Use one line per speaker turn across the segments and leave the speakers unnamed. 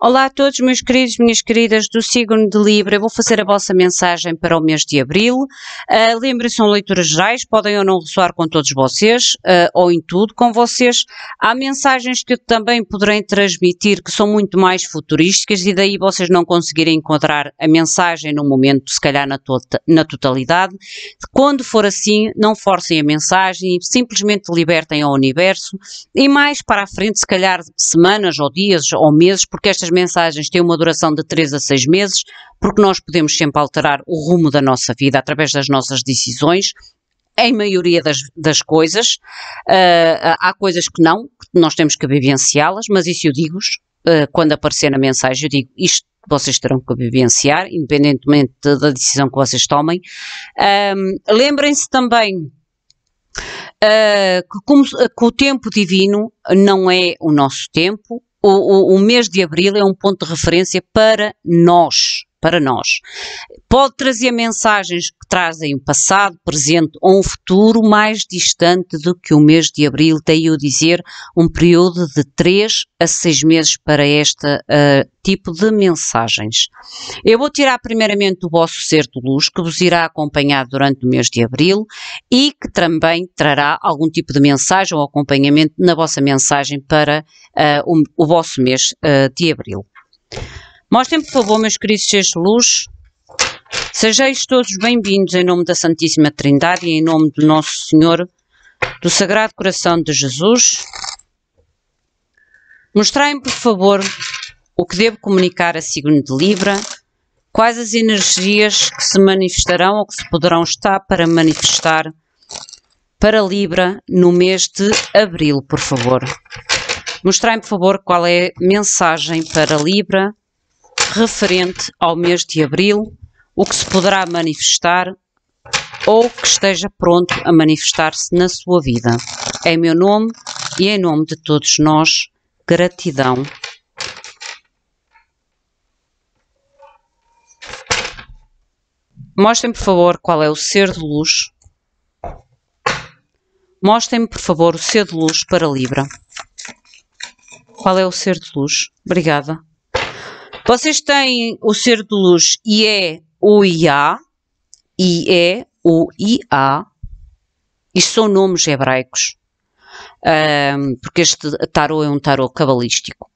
Olá a todos, meus queridos, minhas queridas do signo de Libra. Eu vou fazer a vossa mensagem para o mês de abril. Uh, Lembrem-se, são leituras gerais, podem ou não ressoar com todos vocês, uh, ou em tudo com vocês. Há mensagens que eu também poderei transmitir que são muito mais futurísticas e daí vocês não conseguirem encontrar a mensagem no momento, se calhar na, to na totalidade. Quando for assim, não forcem a mensagem, simplesmente libertem ao universo e mais para a frente, se calhar semanas ou dias ou meses, porque esta estas mensagens têm uma duração de 3 a 6 meses, porque nós podemos sempre alterar o rumo da nossa vida através das nossas decisões, em maioria das, das coisas. Uh, há coisas que não, que nós temos que vivenciá-las, mas isso eu digo-vos, uh, quando aparecer na mensagem, eu digo isto vocês terão que vivenciar, independentemente da decisão que vocês tomem. Lembrem-se também uh, que, como, que o tempo divino não é o nosso tempo, o, o, o mês de abril é um ponto de referência para nós, para nós. Pode trazer mensagens que trazem o passado, presente ou um futuro mais distante do que o mês de abril, daí eu dizer um período de 3 a 6 meses para este uh, ah, tipo de mensagens. Eu vou tirar primeiramente o vosso ser de luz, que vos irá acompanhar durante o mês de abril e que também trará algum tipo de mensagem ou acompanhamento na vossa mensagem para uh, o, o, vosso mês uh, de abril. Mostrem, por favor, meus queridos, seus luz. Sejais todos bem-vindos em nome da Santíssima Trindade e em nome do Nosso Senhor, do Sagrado Coração de Jesus. Mostrem, por favor, o que devo comunicar a signo de Libra, quais as energias que se manifestarão ou que se poderão estar para manifestar para Libra no mês de Abril, por favor. Mostrem, por favor, qual é a mensagem para Libra referente ao mês de abril, o que se poderá manifestar ou que esteja pronto a manifestar-se na sua vida. Em meu nome e em nome de todos nós, gratidão. Mostrem, por favor, qual é o ser de luz. Mostrem-me, por favor, o ser de luz para Libra. Qual é o ser de luz? Obrigada. Vocês têm o ser de luz e é o IA, e é o IA, e são nomes hebraicos, um, porque este tarô é um tarô cabalístico.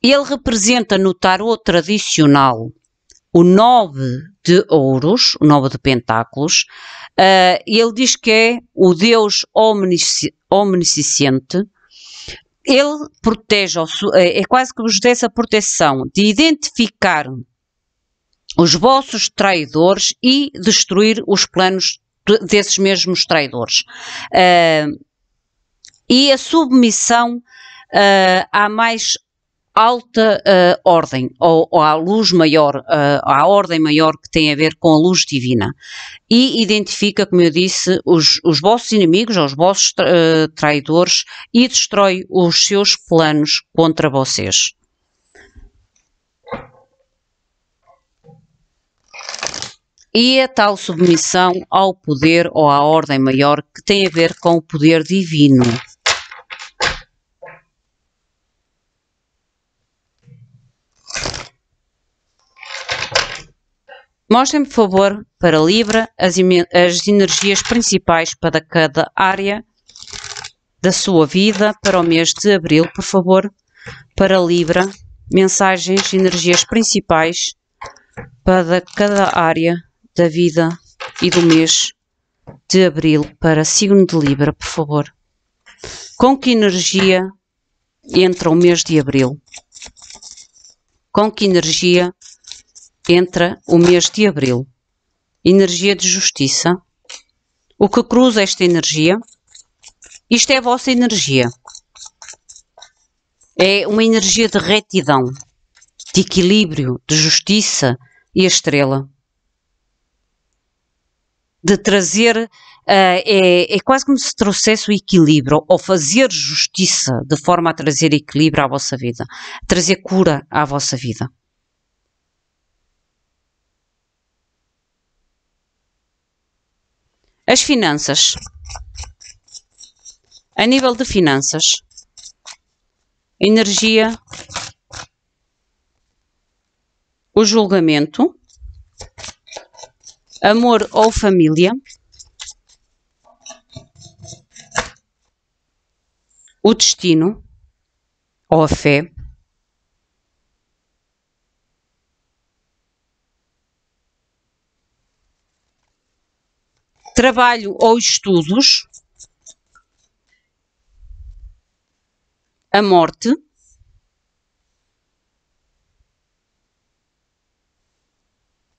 Ele representa no tarô tradicional o nove de ouros, o nove de pentáculos, uh, ele diz que é o Deus omnisciente, ele protege, eh, é quase que vos dessa proteção de identificar os vossos traidores e destruir os planos desses mesmos traidores. Uh, e a submissão uh, à mais alta uh, ordem, ou, ou, à luz maior, uh, à ordem maior que tem a ver com a luz divina. E identifica, como eu disse, os, os vossos inimigos, os vossos eh, traidores, e destrói os seus planos contra vocês. E a tal submissão ao poder ou à ordem maior que tem a ver com o poder divino. Mostrem, por favor, para Libra as, as energias principais para cada área da sua vida para o mês de abril, por favor. Para Libra, mensagens, energias principais para cada área da vida e do mês de abril para signo de Libra, por favor. Com que energia entra o mês de abril? Com que energia entra o mês de abril. Energia de justiça. O que cruza esta energia? Isto é a vossa energia. É uma energia de retidão, de equilíbrio, de justiça e a estrela. De trazer, uh, é, é quase como se trouxesse o equilíbrio, ou fazer justiça de forma a trazer equilíbrio à vossa vida, trazer cura à vossa vida. As finanças. A nível de finanças. Energia. O julgamento. Amor ou família. O destino ou a fé. trabalho ou estudos, a morte,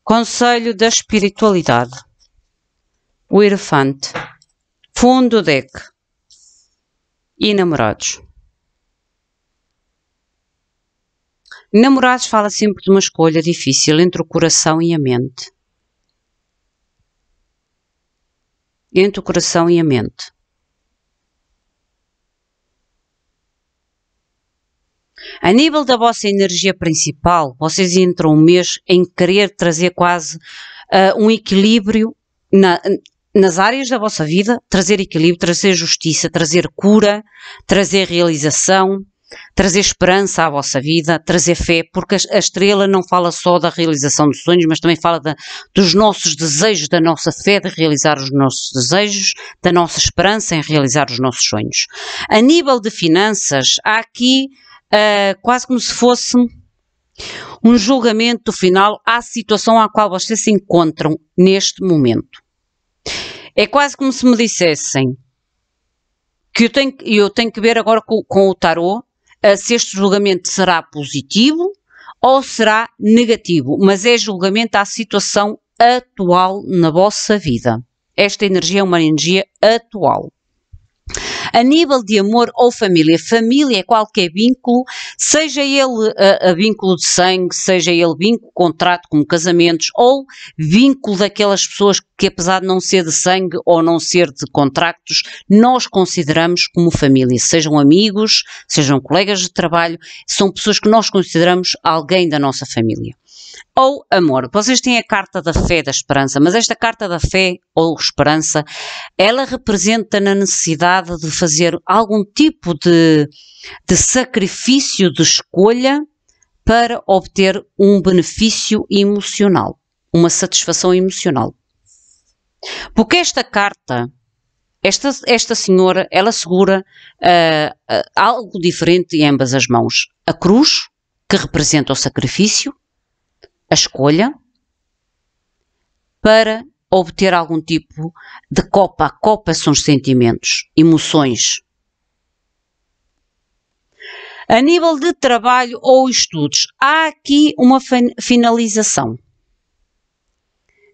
Conselho da Espiritualidade, o Elefante, Fundo deck e Namorados. Namorados fala sempre de uma escolha difícil entre o coração e a mente. entre o coração e a mente. A nível da vossa energia principal, vocês entram um mês em querer trazer quase uh, um equilíbrio na, nas áreas da vossa vida, trazer equilíbrio, trazer justiça, trazer cura, trazer realização, trazer esperança à vossa vida, trazer fé, porque a estrela não fala só da realização de sonhos, mas também fala dos nossos desejos, da nossa fé de realizar os nossos desejos, da nossa esperança em realizar os nossos sonhos. A nível de finanças, há aqui uh, quase como se fosse um julgamento final à situação à qual vocês se encontram neste momento. É quase como se me dissessem que eu tenho, eu tenho que ver agora com, com o tarô ah, se este julgamento será positivo ou será negativo, mas é julgamento à situação atual na vossa vida. Esta energia é uma energia atual a nível de amor ou família. Família é qualquer vínculo, seja ele a, eh, a vínculo de sangue, seja ele vínculo contrato como casamentos ou vínculo daquelas pessoas que apesar de não ser de sangue ou não ser de contratos, nós consideramos como família, sejam amigos, sejam colegas de trabalho, são pessoas que nós consideramos alguém da nossa família ou amor. Vocês têm a carta da fé, da esperança, mas esta carta da fé ou esperança, ela representa na necessidade de fazer algum tipo de, de sacrifício de escolha para obter um benefício emocional, uma satisfação emocional. Porque esta carta, esta, esta senhora, ela segura uh, uh, algo diferente em ambas as mãos. A cruz, que representa o sacrifício, a escolha para obter algum tipo de copa. A copa são os sentimentos, emoções. A nível de trabalho ou estudos, há aqui uma finalização.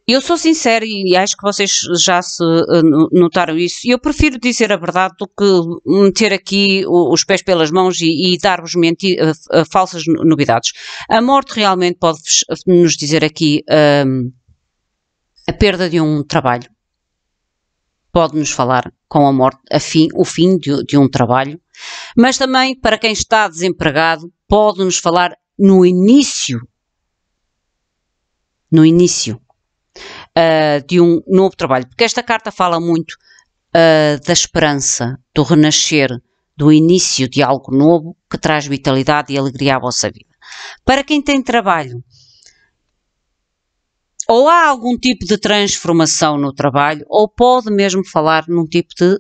Eu sou sincera e acho que vocês já se eh, notaram isso. Eu prefiro dizer a verdade do que meter aqui os pés pelas mãos e, e dar-vos eh, eh, falsas novidades. A morte realmente pode nos dizer aqui um, ehm, a perda de um trabalho. Pode-nos falar com a morte a fim, o fim de, de um trabalho. Mas também, para quem está desempregado, pode-nos falar no início. No início uh, de um novo trabalho. Porque esta carta fala muito uh, da esperança, do renascer, do início de algo novo que traz vitalidade e alegria à vossa vida. Para quem tem trabalho, ou há algum tipo de transformação no trabalho, ou pode mesmo falar num tipo de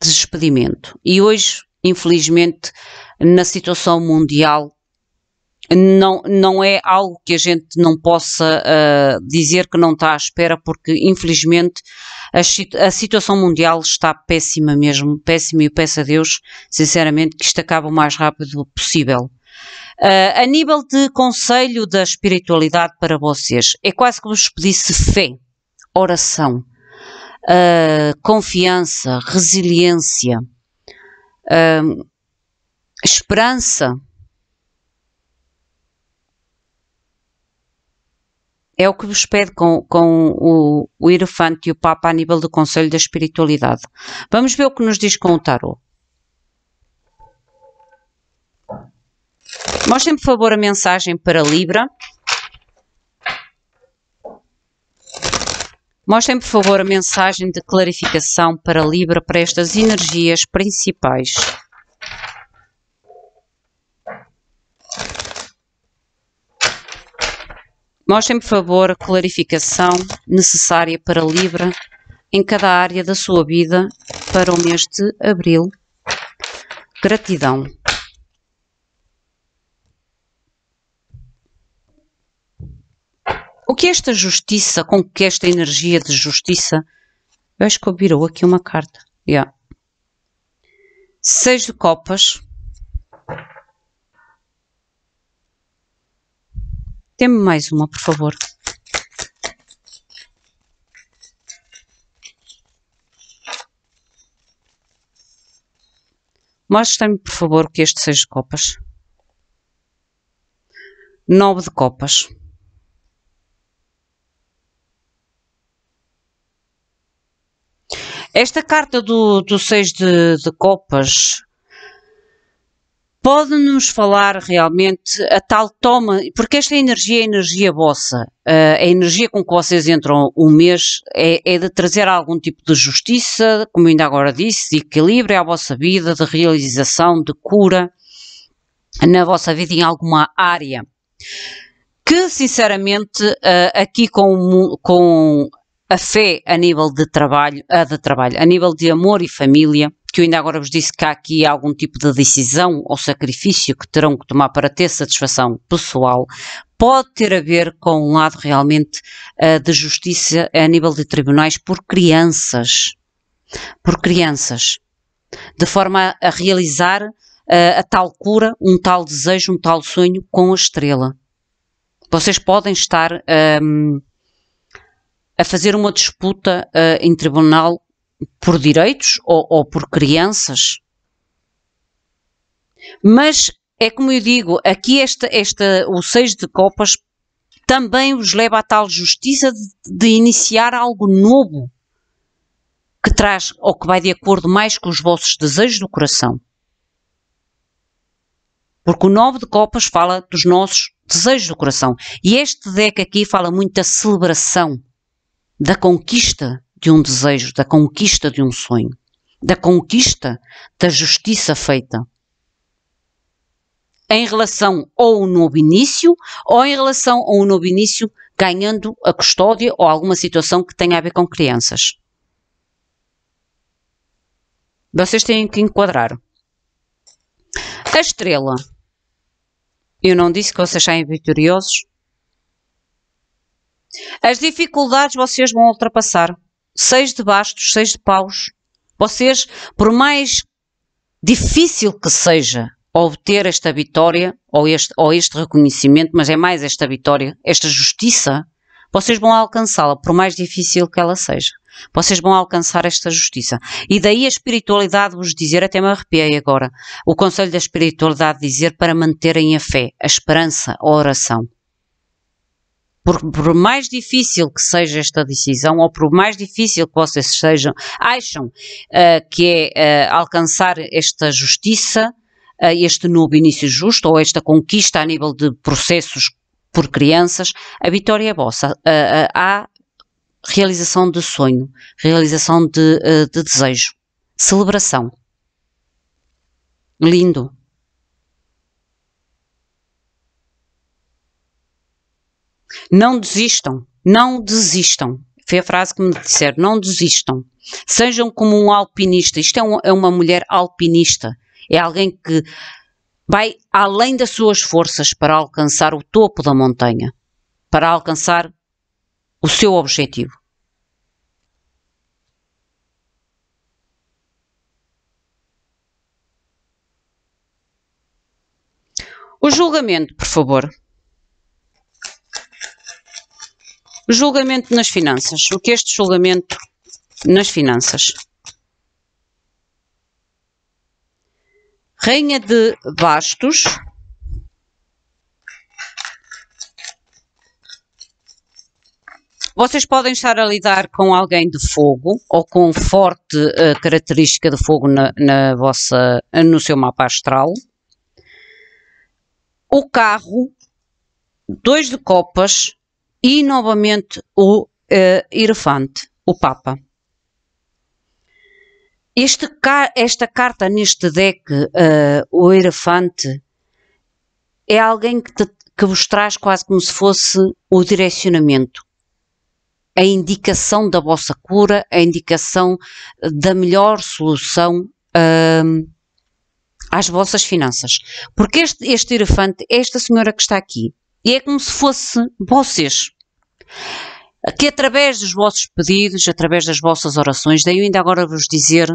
despedimento. E hoje, infelizmente, na situação mundial, não, não é algo que a gente não possa uh, dizer que não está à espera, porque infelizmente a, a, situação mundial está péssima mesmo, péssima e peço a Deus, sinceramente, que isto acabe o mais rápido possível. Uh, a nível de conselho da espiritualidade para vocês, é quase como vos pedisse fé, oração, uh, confiança, resiliência, esperança É o que vos pede com, com o, o Irofante e o Papa a nível do Conselho da Espiritualidade. Vamos ver o que nos diz com o Tarot. Mostrem, por favor, a mensagem para Libra. Mostrem, por favor, a mensagem de clarificação para Libra para estas energias principais. Mostrem, por favor, a clarificação necessária para Libra em cada área da sua vida para o mês de abril. Gratidão. O que esta justiça, com que esta energia de justiça. Eu acho que eu virou aqui uma carta. Yeah. Seis de copas. tem me mais uma, por favor. Mostre-me, por favor, que este seja copas. Nove de copas. Esta carta do, do seis de, de copas Pode-nos falar realmente a tal toma, porque esta energia é energia vossa, eh, a energia com que vocês entram um mês é, é de trazer algum tipo de justiça, como ainda agora disse, de equilíbrio à vossa vida, de realização, de cura na vossa vida em alguma área. Que, sinceramente, eh, aqui com, com a fé a nível de trabalho, a de trabalho, a nível de amor e família, que eu ainda agora vos disse que há aqui algum tipo de decisão ou sacrifício que terão que tomar para ter satisfação pessoal, pode ter a ver com um lado realmente uh, de justiça a nível de tribunais por crianças. Por crianças. De forma a, a realizar uh, a tal cura, um tal desejo, um tal sonho com a estrela. Vocês podem estar um, ehm, a fazer uma disputa uh, em tribunal por direitos ou, ou por crianças. Mas é como eu digo, aqui esta, esta, o seis de copas também os leva à tal justiça de, de iniciar algo novo que traz ou que vai de acordo mais com os vossos desejos do coração. Porque o nove de copas fala dos nossos desejos do coração. E este deck aqui fala muito da celebração, da conquista, de um desejo, da conquista de um sonho, da conquista da justiça feita. Em relação ou um novo início, ou em relação a um novo início ganhando a custódia ou alguma situação que tenha a ver com crianças. Vocês têm que enquadrar. A estrela. Eu não disse que vocês saem vitoriosos. As dificuldades vocês vão ultrapassar seis de bastos, seis de paus. Vocês, por mais difícil que seja obter esta vitória ou este, ou este reconhecimento, mas é mais esta vitória, esta justiça, vocês vão alcançá-la, por mais difícil que ela seja. Vocês vão alcançar esta justiça. E daí a espiritualidade vos dizer, até me arrepiei agora, o conselho da espiritualidade dizer para manterem a fé, a esperança, a oração por, por, mais difícil que seja esta decisão, ou por mais difícil que vocês sejam, acham uh, que é uh, alcançar esta justiça, uh, este novo início justo, ou esta conquista a nível de processos por crianças, a vitória é vossa. Há realização de sonho, realização de, de desejo, celebração. Lindo. Não desistam, não desistam. Foi a frase que me disseram, não desistam. Sejam como um alpinista. Isto é, um, é uma mulher alpinista. É alguém que vai além das suas forças para alcançar o topo da montanha, para alcançar o seu objetivo. O julgamento, por favor. Julgamento nas finanças. O que é este julgamento nas finanças? Rainha de Bastos. Vocês podem estar a lidar com alguém de fogo ou com forte uh, característica de fogo na, na vossa, no seu mapa astral. O carro, dois de copas, e novamente o uh, o Papa. Este, esta carta neste deck, uh, o elefante é alguém que, te, que vos traz quase como se fosse o direcionamento, a indicação da vossa cura, a indicação da melhor solução uh, às vossas finanças. Porque este, este Irefante, esta senhora que está aqui, e é como se fosse vocês. Que através dos vossos pedidos, através das vossas orações, daí eu ainda agora vos dizer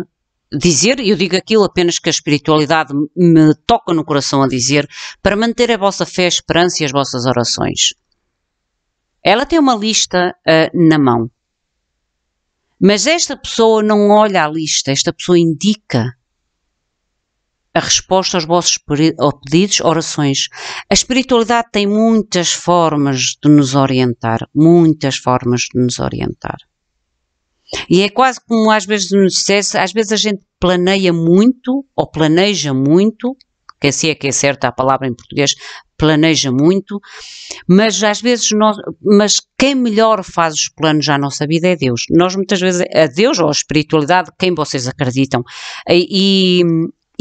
dizer, eu digo aquilo apenas que a espiritualidade me toca no coração a dizer, para manter a vossa fé, a esperança e as vossas orações. Ela tem uma lista uh, na mão. Mas esta pessoa não olha a lista, esta pessoa indica a resposta aos vossos pedidos, orações. A espiritualidade tem muitas formas de nos orientar, muitas formas de nos orientar. E é quase como às vezes nos dissesse, às vezes a gente planeia muito, ou planeja muito, que assim é que é certa a palavra em português, planeja muito, mas às vezes nós, mas quem melhor faz os planos à nossa vida é Deus. Nós muitas vezes, a Deus ou a espiritualidade, quem vocês acreditam, e,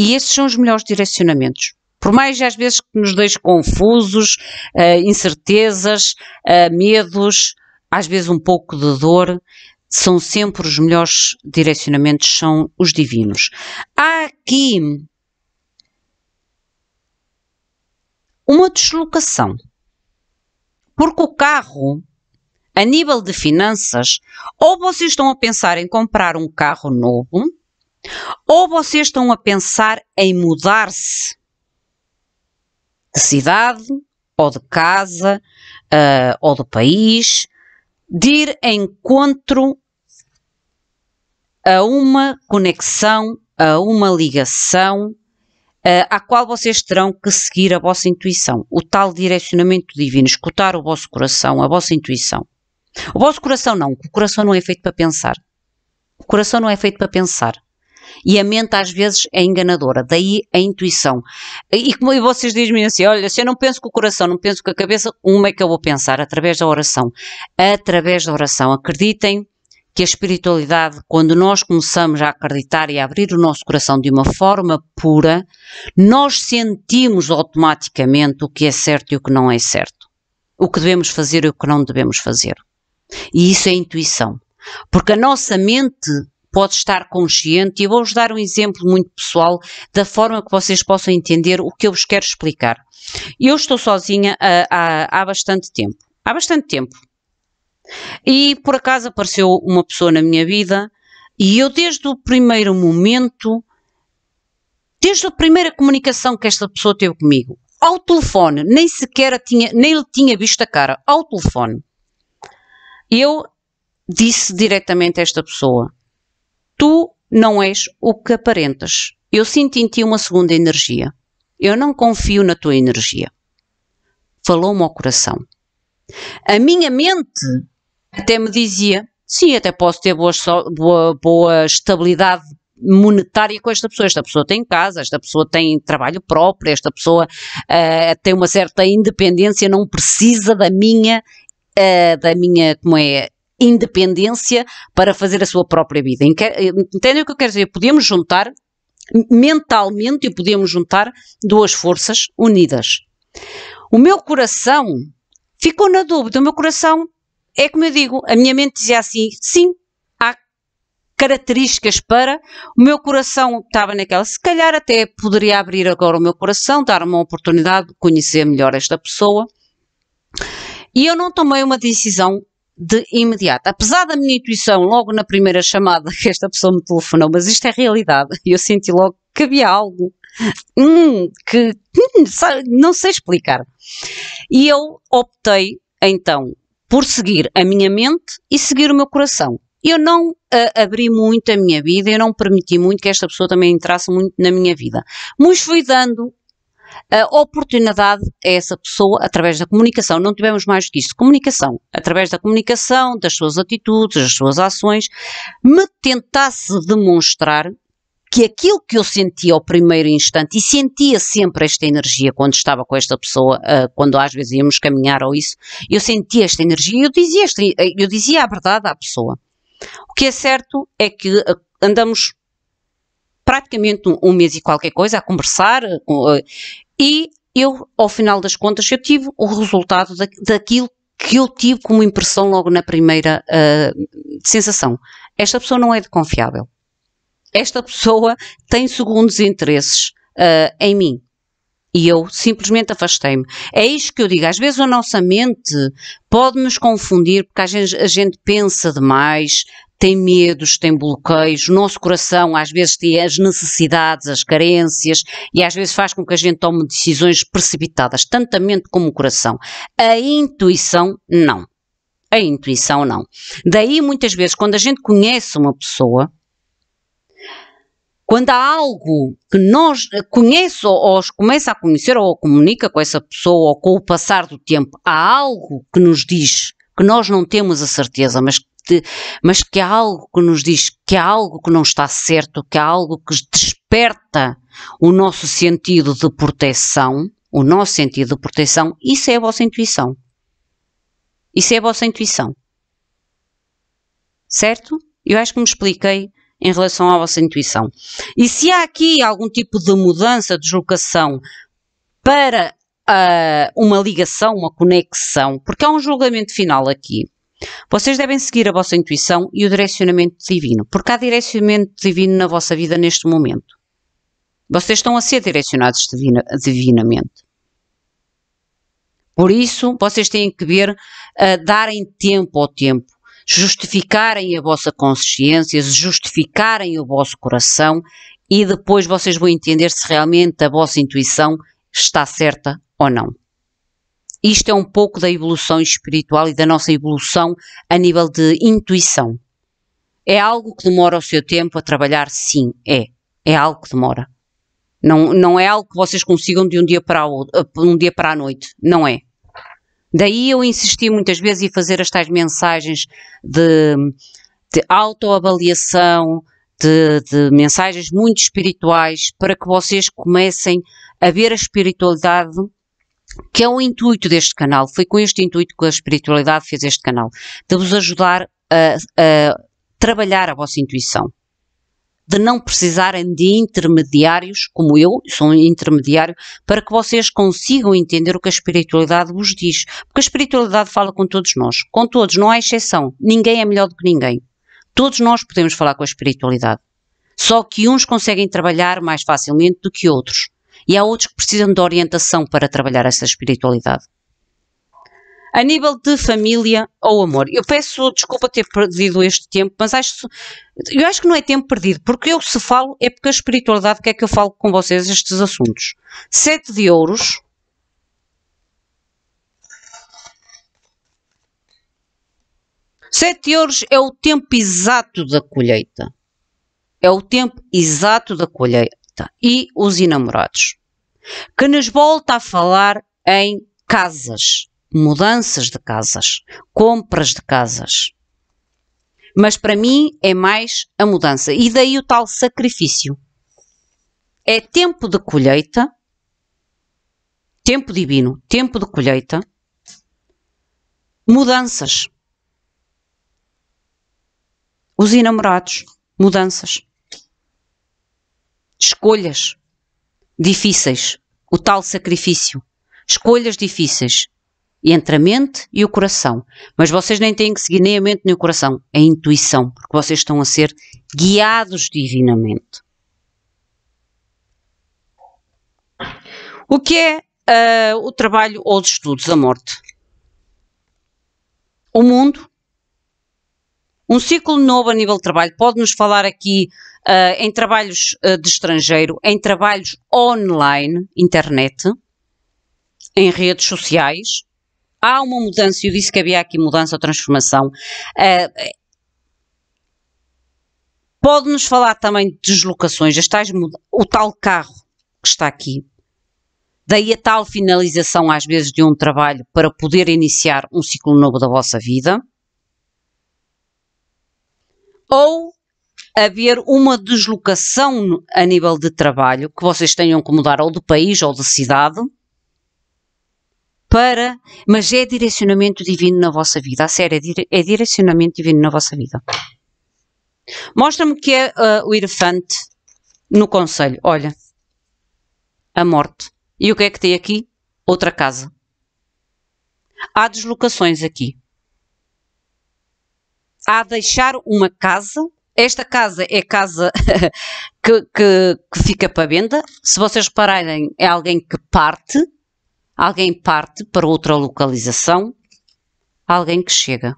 e esses são os melhores direcionamentos. Por mais às vezes que nos deixe confusos, uh, incertezas, uh, medos, às vezes um pouco de dor, são sempre os melhores direcionamentos, são os divinos. Há aqui uma deslocação, porque o carro, a nível de finanças, ou vocês estão a pensar em comprar um carro novo, ou vocês estão a pensar em mudar-se de cidade, ou de casa, uh, ou do país, de ir a encontro a uma conexão, a uma ligação, uh, à qual vocês terão que seguir a vossa intuição, o tal direcionamento divino, escutar o vosso coração, a vossa intuição. O vosso coração não, o coração não é feito para pensar. O coração não é feito para pensar e a mente às vezes é enganadora, daí a intuição. E como vocês dizem assim, olha, se eu não penso com o coração, não penso com a cabeça, como é que eu vou pensar, através da oração. Através da oração, acreditem que a espiritualidade, quando nós começamos a acreditar e a abrir o nosso coração de uma forma pura, nós sentimos automaticamente o que é certo e o que não é certo. O que devemos fazer e o que não devemos fazer. E isso é intuição. Porque a nossa mente pode estar consciente, e vou-vos dar um exemplo muito pessoal da forma que vocês possam entender o que eu vos quero explicar. Eu estou sozinha há, ah, há, há bastante tempo. Há bastante tempo. E por acaso apareceu uma pessoa na minha vida, e eu desde o primeiro momento, desde a primeira comunicação que esta pessoa teve comigo, ao telefone, nem sequer a tinha, nem lhe tinha visto a cara, ao telefone, eu disse diretamente a esta pessoa: Tu não és o que aparentas. Eu sinto em ti uma segunda energia. Eu não confio na tua energia. Falou-me ao coração. A minha mente até me dizia: sim, até posso ter boa, boa, boa estabilidade monetária com esta pessoa. Esta pessoa tem casa, esta pessoa tem trabalho próprio, esta pessoa uh, tem uma certa independência, não precisa da minha, uh, da minha, como é, independência para fazer a sua própria vida. Entendem o que eu quero dizer? Podemos juntar mentalmente e podemos juntar duas forças unidas. O meu coração ficou na dúvida, o meu coração é como eu digo, a minha mente dizia assim, sim, há características para, o meu coração estava naquela, se calhar até poderia abrir agora o meu coração, dar uma oportunidade de conhecer melhor esta pessoa. E eu não tomei uma decisão de imediato. Apesar da minha intuição, logo na primeira chamada que esta pessoa me telefonou, mas isto é realidade, eu senti logo que havia algo hum, que hum, não sei explicar. E eu optei então por seguir a minha mente e seguir o meu coração. Eu não uh, abri muito a minha vida, eu não permiti muito que esta pessoa também entrasse muito na minha vida. Mas fui dando a oportunidade a é essa pessoa através da comunicação. Não tivemos mais do que isso. Comunicação. Através da comunicação, das suas atitudes, das suas ações, me tentasse demonstrar que aquilo que eu sentia ao primeiro instante, e sentia sempre esta energia quando estava com esta pessoa, ah, quando às vezes íamos caminhar ou isso, eu sentia esta energia e eu dizia, esta, eu dizia a verdade à pessoa. O que é certo é que ah, andamos praticamente um, um mês e qualquer coisa a conversar eh, e eu, ao final das contas, eu tive o resultado da, daquilo que eu tive como impressão logo na primeira uh, sensação. Esta pessoa não é de confiável. Esta pessoa tem segundos interesses uh, em mim. E eu simplesmente afastei-me. É isto que eu digo. Às vezes a nossa mente pode nos confundir porque a gente, a gente pensa demais, tem medos, tem bloqueios, o nosso coração às vezes tem as necessidades, as carências e às vezes faz com que a gente tome decisões precipitadas, tanto a mente como o coração. A intuição, não. A intuição, não. Daí muitas vezes, quando a gente conhece uma pessoa, quando há algo que nós eh, conhece ou, ou começa a conhecer ou comunica com essa pessoa ou com o passar do tempo, há algo que nos diz que nós não temos a certeza, mas mas que há algo que nos diz que há algo que não está certo, que há algo que desperta o nosso sentido de proteção, o nosso sentido de proteção, isso é a vossa intuição. Isso é a vossa intuição. Certo? Eu acho que me expliquei em relação à vossa intuição. E se há aqui algum tipo de mudança, deslocação para uh, uma ligação, uma conexão, porque há um julgamento final aqui. Vocês devem seguir a vossa intuição e o direcionamento divino, porque há direcionamento divino na vossa vida neste momento. Vocês estão a ser direcionados divina, divinamente. Por isso, vocês têm que ver, a eh, darem tempo ao tempo, justificarem a vossa consciência, justificarem o vosso coração e depois vocês vão entender se realmente a vossa intuição está certa ou não. Isto é um pouco da evolução espiritual e da nossa evolução a nível de intuição. É algo que demora o seu tempo a trabalhar? Sim, é. É algo que demora. Não, não é algo que vocês consigam de um dia para, o, um dia para a noite. Não é. Daí eu insisti muitas vezes em fazer estas mensagens de, de autoavaliação, de, de, mensagens muito espirituais, para que vocês comecem a ver a espiritualidade que é o intuito deste canal, foi com este intuito que a espiritualidade fez este canal, de vos ajudar a, a trabalhar a vossa intuição, de não precisarem de intermediários, como eu, sou um intermediário, para que vocês consigam entender o que a espiritualidade vos diz, porque a espiritualidade fala com todos nós, com todos, não há exceção, ninguém é melhor do que ninguém. Todos nós podemos falar com a espiritualidade. Só que uns conseguem trabalhar mais facilmente do que outros e há outros que precisam de orientação para trabalhar essa espiritualidade. A nível de família ou amor, eu peço desculpa ter perdido este tempo, mas acho, eu acho que não é tempo perdido, porque eu se falo é porque a espiritualidade quer que eu falo com vocês estes assuntos. Sete de ouros, Sete euros é o tempo exato da colheita. É o tempo exato da colheita e os enamorados, que nos volta a falar em casas, mudanças de casas, compras de casas. Mas para mim é mais a mudança e daí o tal sacrifício. É tempo de colheita, tempo divino, tempo de colheita, mudanças. Os enamorados, mudanças escolhas difíceis, o tal sacrifício, escolhas difíceis entre a mente e o coração. Mas vocês nem têm que seguir nem a mente nem o coração, é a intuição, porque vocês estão a ser guiados divinamente. O que é uh, o trabalho ou os estudos da morte? O mundo um ciclo novo a nível de trabalho pode-nos falar aqui uh, em trabalhos uh, de estrangeiro, em trabalhos online, internet, em redes sociais. Há uma mudança, eu disse que havia aqui mudança ou transformação. Uh, Pode-nos falar também de deslocações, tais, o tal carro que está aqui. Daí a tal finalização, às vezes, de um trabalho para poder iniciar um ciclo novo da vossa vida ou haver uma deslocação a nível de trabalho, que vocês tenham que mudar ou de país ou de cidade, para, mas é direcionamento divino na vossa vida, a sério, é, dire, é direcionamento divino na vossa vida. Mostra-me que é uh, o elefante no conselho, olha, a morte. E o que é que tem aqui? Outra casa. Há deslocações aqui a deixar uma casa. Esta casa é casa que, que, que fica para venda. Se vocês repararem, é alguém que parte, alguém parte para outra localização, alguém que chega.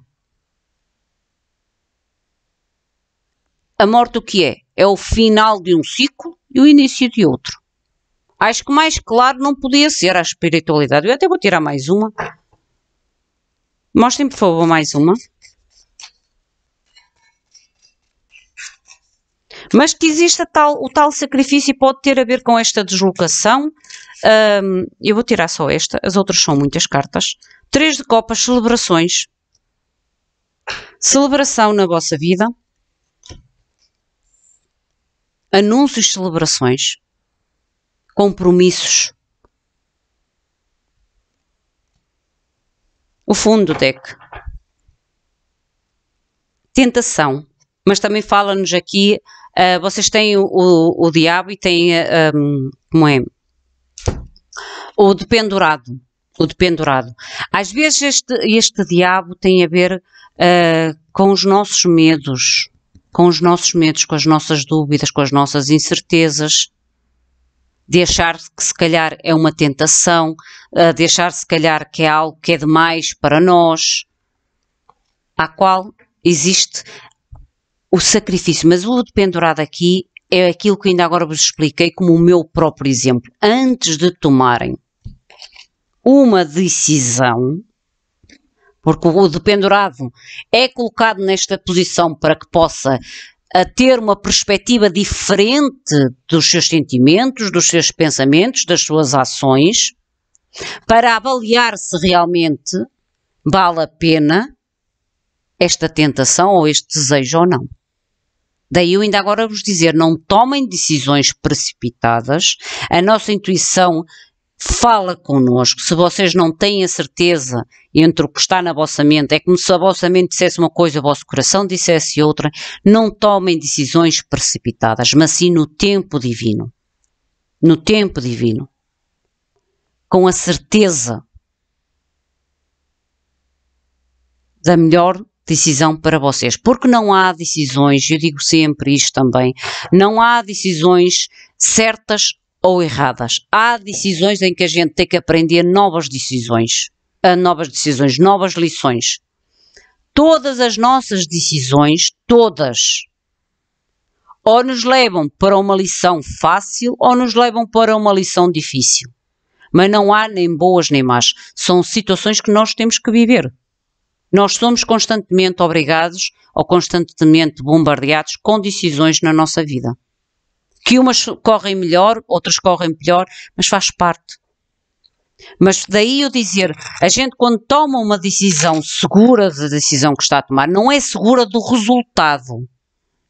A morte o que é? É o final de um ciclo e o início de outro. Acho que mais claro não podia ser a espiritualidade. Eu até vou tirar mais uma. Mostrem, por favor, mais uma. Mas que exista tal, o tal sacrifício pode ter a ver com esta deslocação. Um, eu vou tirar só esta, as outras são muitas cartas. Três de copas, celebrações. Celebração na vossa vida. Anúncios, celebrações. Compromissos. O fundo do deck. Tentação. Mas também fala-nos aqui Uh, vocês têm o, o, o, diabo e têm, um, ah, como é, o dependurado, o dependurado. Às vezes este, este diabo tem a ver uh, com os nossos medos, com os nossos medos, com as nossas dúvidas, com as nossas incertezas, de achar que se calhar é uma tentação, uh, de achar se calhar que é algo que é demais para nós, à qual existe o sacrifício, mas o dependurado aqui é aquilo que ainda agora vos expliquei como o meu próprio exemplo. Antes de tomarem uma decisão, porque o dependurado é colocado nesta posição para que possa ter uma perspectiva diferente dos seus sentimentos, dos seus pensamentos, das suas ações, para avaliar se realmente vale a pena esta tentação ou este desejo ou não. Daí eu ainda agora vos dizer, não tomem decisões precipitadas, a nossa intuição fala connosco. Se vocês não têm a certeza entre o que está na vossa mente, é como se a vossa mente dissesse uma coisa, o vosso coração dissesse outra, não tomem decisões precipitadas, mas sim no tempo divino. No tempo divino. Com a certeza da melhor decisão para vocês, porque não há decisões, eu digo sempre isto também, não há decisões certas ou erradas. Há decisões em que a gente tem que aprender novas decisões, novas decisões, novas lições. Todas as nossas decisões, todas, ou nos levam para uma lição fácil ou nos levam para uma lição difícil. Mas não há nem boas nem más. São situações que nós temos que viver. Nós somos constantemente obrigados ou constantemente bombardeados com decisões na nossa vida. Que umas correm melhor, outras correm pior, mas faz parte. Mas daí eu dizer, a gente quando toma uma decisão segura da decisão que está a tomar, não é segura do resultado,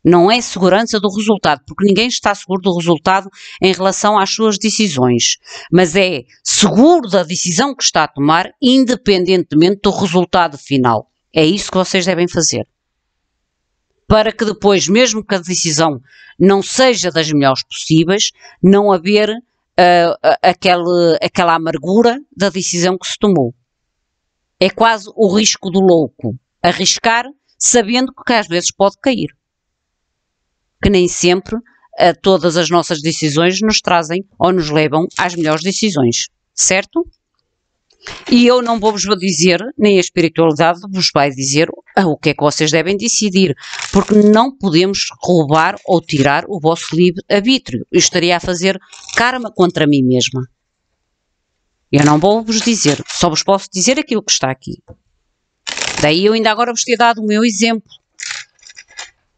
não é segurança do resultado, porque ninguém está seguro do resultado em relação às suas decisões, mas é seguro da decisão que está a tomar, independentemente do resultado final. É isso que vocês devem fazer. Para que depois, mesmo que a decisão não seja das melhores possíveis, não haver uh, aquele, aquela amargura da decisão que se tomou. É quase o risco do louco. Arriscar sabendo que às vezes pode cair que nem sempre uh, todas as nossas decisões nos trazem ou nos levam às melhores decisões, certo? E eu não vou-vos dizer, nem a espiritualidade vos vai dizer ah, o que é que vocês devem decidir, porque não podemos roubar ou tirar o vosso livre-arbítrio. Eu estaria a fazer karma contra mim mesma. Eu não vou-vos dizer, só vos posso dizer aquilo que está aqui. Daí eu ainda agora vos ter dado o meu exemplo.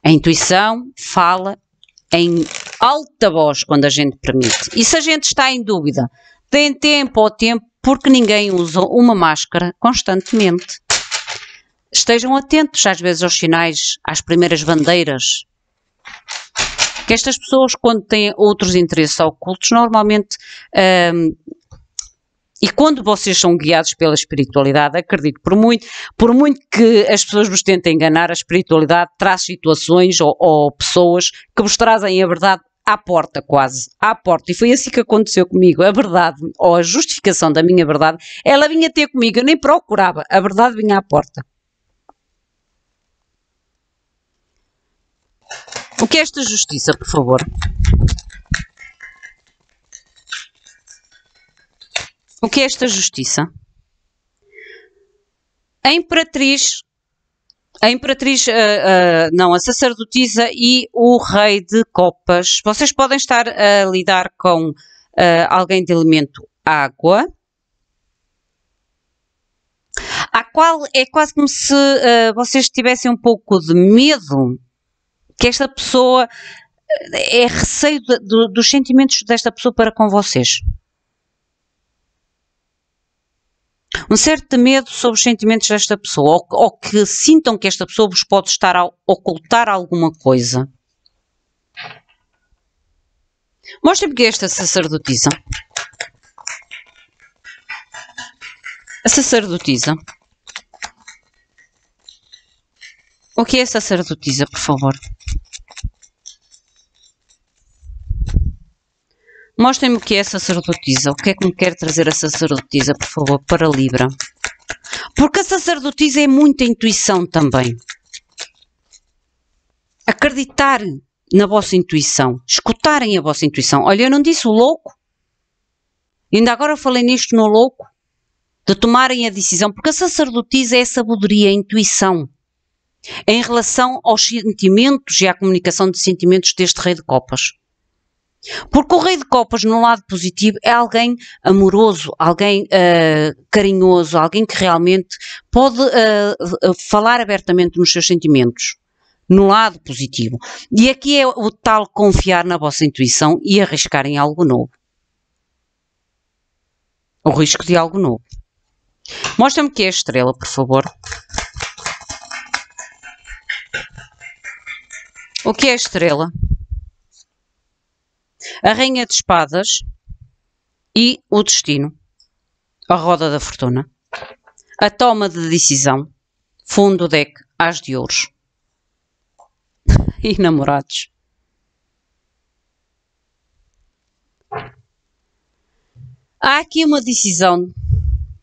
A intuição fala em alta voz quando a gente permite. E se a gente está em dúvida, tem tempo ao tempo, porque ninguém usa uma máscara constantemente. Estejam atentos às vezes aos sinais, às primeiras bandeiras. Que estas pessoas, quando têm outros interesses ocultos, normalmente hum, e quando vocês são guiados pela espiritualidade, acredito, por muito, por muito que as pessoas vos tentem enganar, a espiritualidade traz situações ou, ou pessoas que vos trazem a verdade à porta, quase, à porta. E foi assim que aconteceu comigo. A verdade, ou a justificação da minha verdade, ela vinha ter comigo, eu nem procurava, a verdade vinha à porta. O que é esta justiça, por favor? O que é esta justiça? A imperatriz, a imperatriz, uh, uh, não, a sacerdotisa e o rei de copas. Vocês podem estar a lidar com uh, alguém de elemento água, a qual é quase como se vocês tivessem um pouco de medo que esta pessoa é receio de, de, dos sentimentos desta pessoa para com vocês. um certo medo sobre os sentimentos desta pessoa, ou, ou que sintam que esta pessoa vos pode estar a ocultar alguma coisa. Mostra-me que é esta sacerdotisa. A sacerdotisa. O que é a sacerdotisa, por favor? Mostrem-me o que é sacerdotisa. O que é que me quer trazer a sacerdotisa, por favor, para Libra? Porque a sacerdotisa é muita intuição também. Acreditar na vossa intuição, escutarem a vossa intuição. Olha, eu não disse o louco. Ainda agora falei nisto no louco. De tomarem a decisão, porque a sacerdotisa é a sabedoria, a intuição. Em relação aos sentimentos e à comunicação de sentimentos deste rei de copas. Porque o rei de copas, no lado positivo, é alguém amoroso, alguém uh, carinhoso, alguém que realmente pode uh, falar abertamente nos seus sentimentos. No lado positivo. E aqui é o tal confiar na vossa intuição e arriscar em algo novo. O risco de algo novo. Mostra-me que é a estrela, por favor. O que é a estrela? A Rainha de Espadas e o Destino, a Roda da Fortuna, a Toma de Decisão, Fundo Deck, As de Ouros e Namorados. Há aqui uma decisão,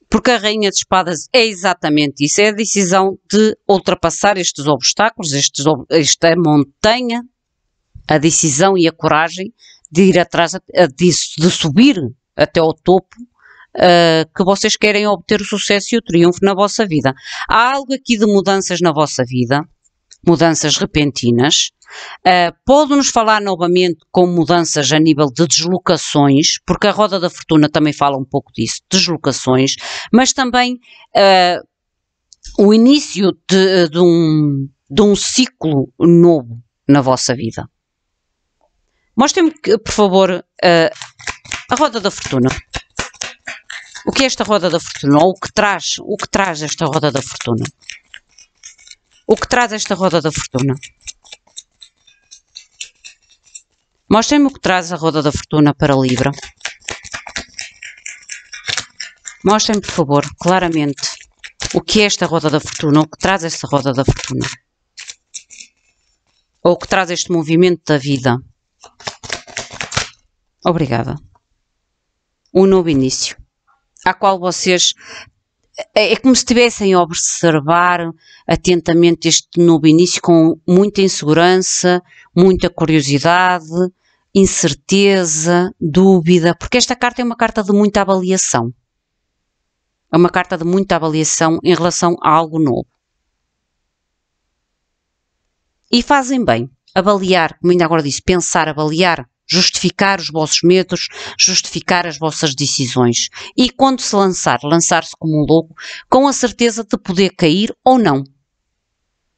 porque a Rainha de Espadas é exatamente isso: é a decisão de ultrapassar estes obstáculos, estes, esta montanha, a decisão e a coragem de ir atrás eh, disso, de subir até ao topo, uh, que vocês querem obter o sucesso e o triunfo na vossa vida. Há algo aqui de mudanças na vossa vida, mudanças repentinas. Uh, Pode-nos falar novamente com mudanças a nível de deslocações, porque a Roda da Fortuna também fala um pouco disso, deslocações, mas também uh, o início de, de, um, de um ciclo novo na vossa vida. Mostrem-me, por favor, eh, a roda da fortuna. O que é esta roda da fortuna? Ou o que traz, o que traz esta roda da fortuna? O que traz esta roda da fortuna? Mostrem-me o que traz a roda da fortuna para Libra. Mostrem-me, por favor, claramente o que é esta roda da fortuna, o que traz esta roda da fortuna. Ou o que traz este movimento da vida. Obrigada. Um novo início, a qual vocês. É, é como se estivessem a observar atentamente este novo início com muita insegurança, muita curiosidade, incerteza, dúvida, porque esta carta é uma carta de muita avaliação. É uma carta de muita avaliação em relação a algo novo. E fazem bem avaliar, como ainda agora disse, pensar, avaliar justificar os vossos medos, justificar as vossas decisões. E quando se lançar, lançar-se como um louco, com a certeza de poder cair ou não.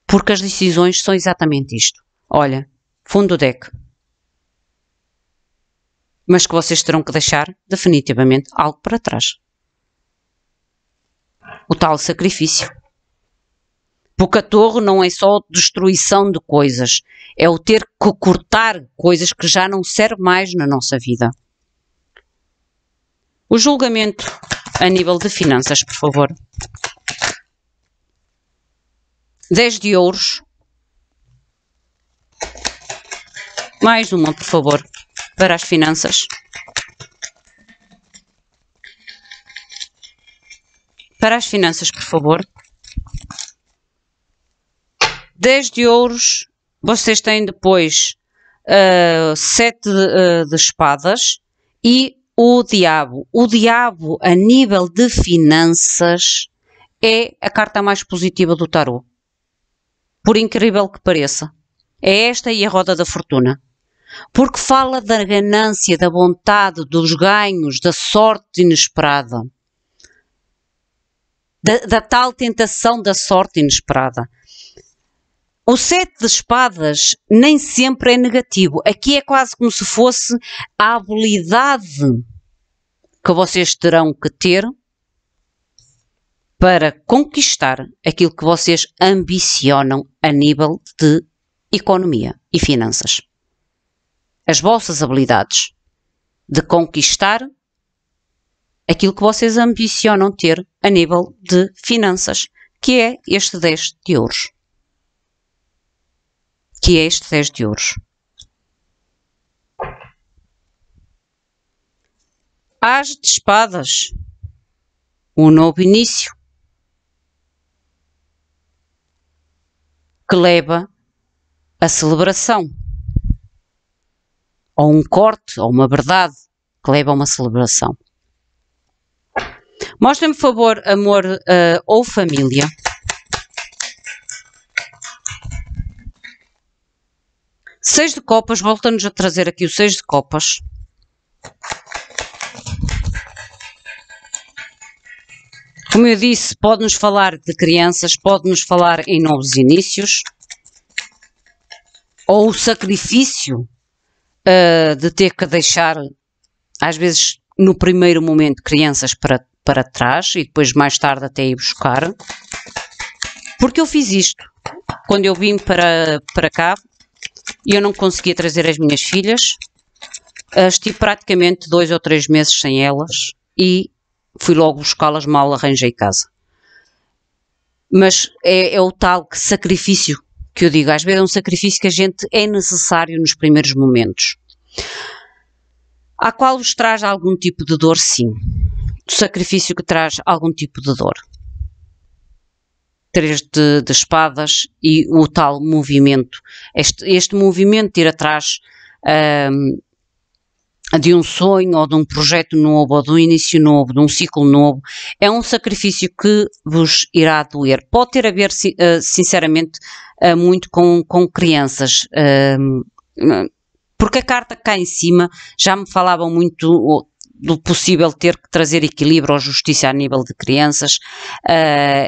Porque as decisões são exatamente isto. Olha, fundo do deck. Mas que vocês terão que deixar definitivamente algo para trás. O tal sacrifício. Porque a torre não é só destruição de coisas, é o ter que cortar coisas que já não servem mais na nossa vida. O julgamento a nível de finanças, por favor. 10 de ouros. Mais uma, por favor, para as finanças. Para as finanças, por favor. 10 de ouros vocês têm depois uh, sete de, uh, ah, de espadas e o diabo. O diabo, a nível de finanças, é a carta mais positiva do tarot. Por incrível que pareça. É esta e a roda da fortuna. Porque fala da ganância, da vontade, dos ganhos, da sorte inesperada. Da, da tal tentação da sorte inesperada. O sete de espadas nem sempre é negativo. Aqui é quase como se fosse a habilidade que vocês terão que ter para conquistar aquilo que vocês ambicionam a nível de economia e finanças. As vossas habilidades de conquistar aquilo que vocês ambicionam ter a nível de finanças, que é este 10 de ouros que é este 10 de ouros. As de espadas, um novo início, que leva a celebração, ou um corte, ou uma verdade que leva a uma celebração. mostrem me por favor, amor uh, ou família. Seis de copas, volta-nos a trazer aqui o seis de copas. Como eu disse, pode-nos falar de crianças, pode-nos falar em novos inícios, ou o sacrifício uh, de ter que deixar, às vezes, no primeiro momento, crianças para, para trás e depois mais tarde até ir buscar. Porque eu fiz isto. Quando eu vim para, para cá, e eu não conseguia trazer as minhas filhas. Ah, estive praticamente dois ou três meses sem elas e fui logo buscá-las mal arranjei casa. Mas é, é, o tal que sacrifício que eu digo, às vezes é um sacrifício que a gente é necessário nos primeiros momentos. A qual vos traz algum tipo de dor, sim. O sacrifício que traz algum tipo de dor três de, de espadas e o tal movimento. Este, este movimento de ir atrás um, de um sonho ou de um projeto novo, ou de um início novo, de um ciclo novo, é um sacrifício que vos irá doer. Pode ter a ver, ah, sinceramente, ah, muito com, com crianças. Porque a carta cá em cima já me falava muito do possível ter que trazer equilíbrio ou justiça a nível de crianças. Ah,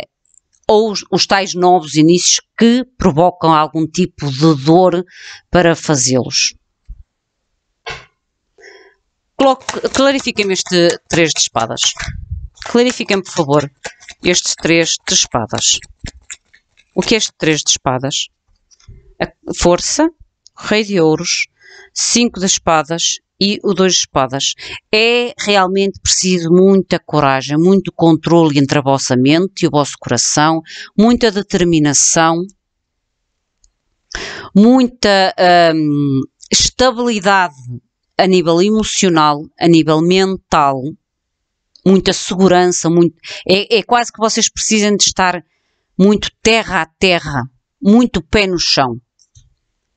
ou os, os tais novos inícios que provocam algum tipo de dor para fazê-los. Clarifiquem-me este 3 de espadas. Clarifiquem-me, por favor, este 3 de espadas. O que é este 3 de espadas? A força, Rei de Ouros, 5 de espadas e o dois espadas. É realmente preciso muita coragem, muito controle entre a vossa mente e o vosso coração, muita determinação, muita hum, estabilidade a nível emocional, a nível mental, muita segurança, muito, é, é quase que vocês precisam de estar muito terra a terra, muito pé no chão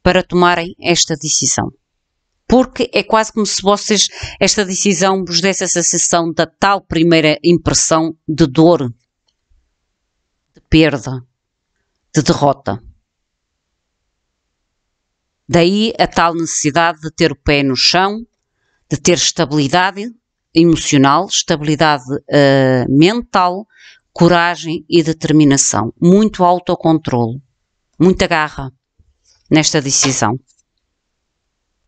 para tomarem esta decisão porque é quase como se vocês, esta decisão vos desse a sensação da tal primeira impressão de dor, de perda, de derrota. Daí a tal necessidade de ter o pé no chão, de ter estabilidade emocional, estabilidade uh, mental, coragem e determinação, muito autocontrole, muita garra nesta decisão.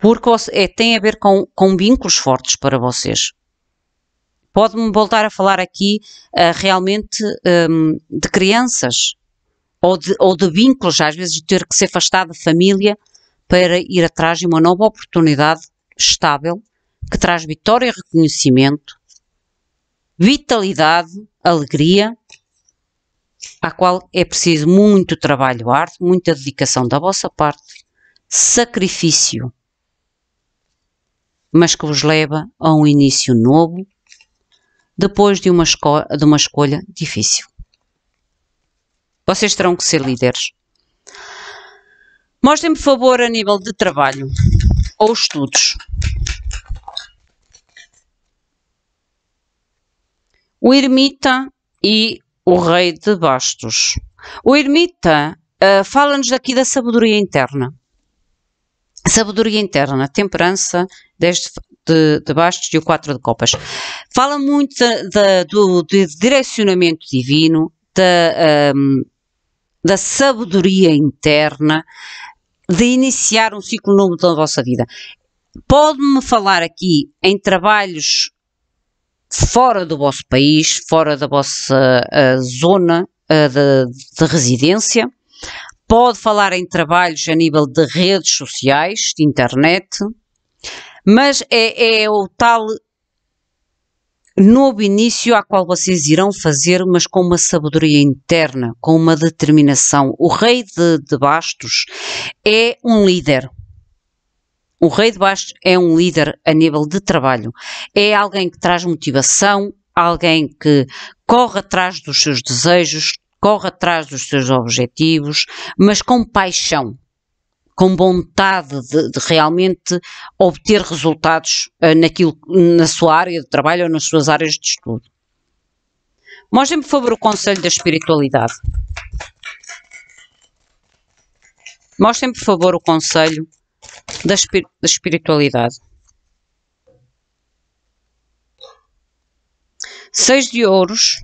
Porque é, tem a ver com, com vínculos fortes para vocês. Pode-me voltar a falar aqui uh, realmente um, ehm, de crianças ou de, ou de vínculos, às vezes de ter que se afastar da família para ir atrás de uma nova oportunidade estável que traz vitória e reconhecimento, vitalidade, alegria, à qual é preciso muito trabalho árduo, muita dedicação da vossa parte, sacrifício mas que vos leva a um início novo depois de uma, esco de uma escolha difícil. Vocês terão que ser líderes. Mostrem-me favor a nível de trabalho ou estudos. O ermita e o rei de bastos. O ermita uh, fala-nos aqui da sabedoria interna. Sabedoria interna, temperança 10 de, de bastos e o 4 de copas. Fala muito de, de, do de direcionamento divino, da, um, da sabedoria interna, de iniciar um ciclo novo da vossa vida. Pode-me falar aqui em trabalhos fora do vosso país, fora da vossa uh, zona uh, de, de, residência. Pode falar em trabalhos a nível de redes sociais, de internet. Mas é, é o tal novo início a qual vocês irão fazer, mas com uma sabedoria interna, com uma determinação. O rei de, de, Bastos é um líder. O rei de Bastos é um líder a nível de trabalho. É alguém que traz motivação, alguém que corre atrás dos seus desejos, corre atrás dos seus objetivos, mas com paixão com vontade de, de realmente obter resultados uh, naquilo, na sua área de trabalho ou nas suas áreas de estudo. Mostrem-me, por favor, o conselho da espiritualidade. Mostrem, por favor, o conselho da, espir da espiritualidade. Seis de ouros,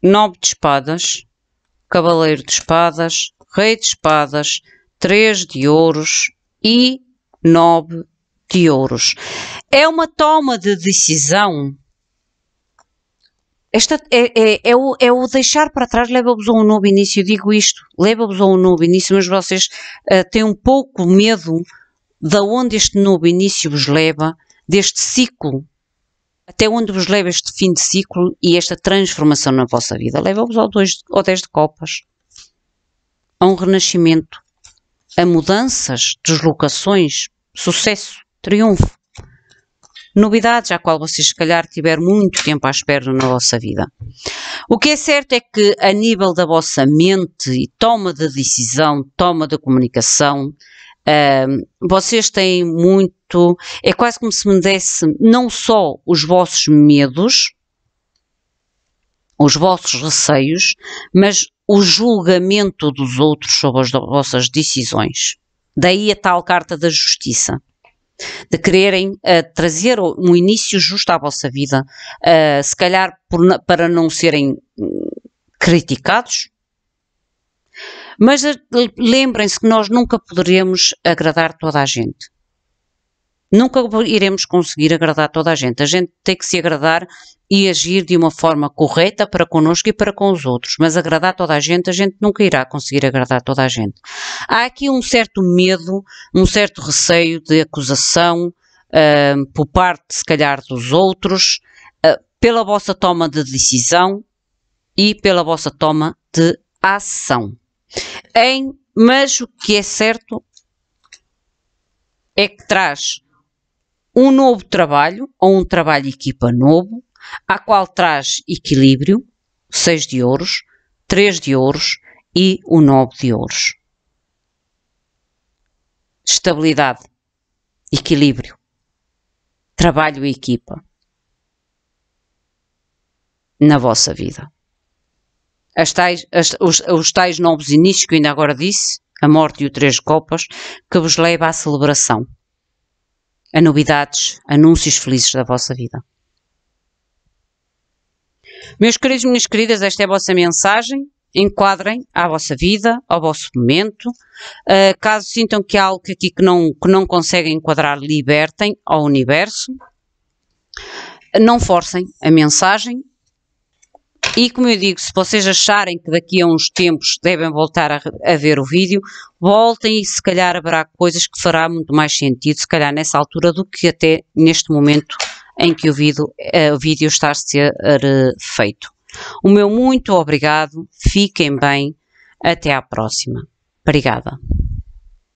nove de espadas, cavaleiro de espadas, rei de espadas, 3 de ouros e 9 de ouros. É uma toma de decisão. Esta, é, é, é, o, é o deixar para trás, leva-vos a um novo início. Eu digo isto, leva-vos a um novo início, mas vocês uh, têm um pouco medo de onde este novo início vos leva, deste ciclo até onde vos leva este fim de ciclo e esta transformação na vossa vida? Leva-vos ao 2 ou 10 de copas, a um renascimento, a mudanças, deslocações, sucesso, triunfo. Novidades à qual vocês, se calhar, tiveram muito tempo à espera na vossa vida. O que é certo é que, a nível da vossa mente e toma de decisão, toma da de comunicação, uh, vocês têm muito. É quase como se me desse não só os vossos medos, os vossos receios, mas o julgamento dos outros sobre as vossas decisões. Daí a tal carta da justiça, de quererem uh, trazer um início justo à vossa vida, uh, se calhar por, para não serem hum, criticados. Mas eh, lembrem-se que nós nunca poderemos agradar toda a gente. Nunca iremos conseguir agradar toda a gente. A gente tem que se agradar e agir de uma forma correta para connosco e para com os outros. Mas agradar toda a gente, a gente nunca irá conseguir agradar toda a gente. Há aqui um certo medo, um certo receio de acusação uh, por parte, se calhar, dos outros, uh, pela vossa toma de decisão e pela vossa toma de ação. Em, mas o que é certo é que traz um novo trabalho ou um trabalho equipa novo, a qual traz equilíbrio, 6 de ouros, 3 de ouros e o 9 de ouros. Estabilidade, equilíbrio, trabalho e equipa na vossa vida. As tais, as, os, os tais novos inícios que eu ainda agora disse, a morte e o três copas, que vos leva à celebração a novidades, anúncios felizes da vossa vida. Meus queridos, minhas queridas, esta é a vossa mensagem. Enquadrem a vossa vida, ao vosso momento. Uh, caso sintam que há algo aqui que não, que não conseguem enquadrar, libertem ao universo. Não forcem a mensagem, e como eu digo, se vocês acharem que daqui a uns tempos devem voltar a, a ver o vídeo, voltem e se calhar haverá coisas que fará muito mais sentido, se calhar nessa altura, do que até neste momento em que o vídeo, eh, o vídeo está a ser eh, feito. O meu muito obrigado, fiquem bem, até à próxima. Obrigada.